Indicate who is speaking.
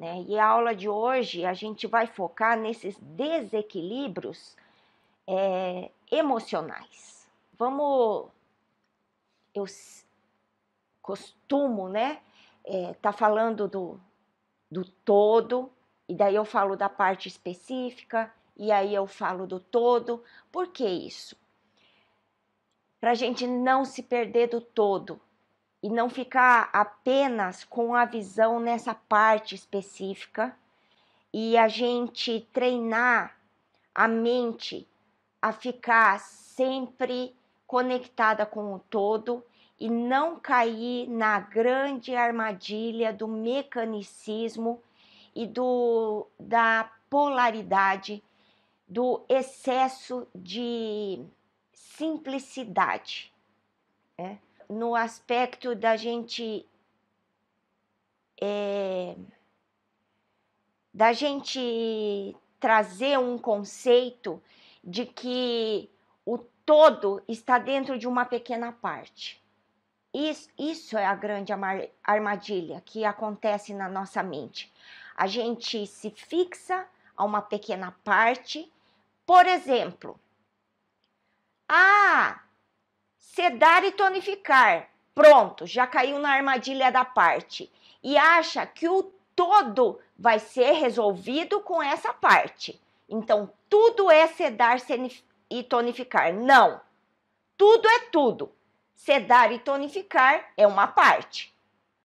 Speaker 1: Né? E a aula de hoje a gente vai focar nesses desequilíbrios é, emocionais. Vamos. Eu costumo, né? É, tá falando do, do todo, e daí eu falo da parte específica, e aí eu falo do todo. Por que isso? Para a gente não se perder do todo, e não ficar apenas com a visão nessa parte específica e a gente treinar a mente a ficar sempre conectada com o todo e não cair na grande armadilha do mecanicismo e do da polaridade do excesso de simplicidade. Né? no aspecto da gente. É, da gente trazer um conceito de que o todo está dentro de uma pequena parte. Isso, isso é a grande armadilha que acontece na nossa mente. A gente se fixa a uma pequena parte. Por exemplo, ah, Sedar e tonificar. Pronto, já caiu na armadilha da parte. E acha que o todo vai ser resolvido com essa parte. Então, tudo é sedar e tonificar. Não. Tudo é tudo. Sedar e tonificar é uma parte.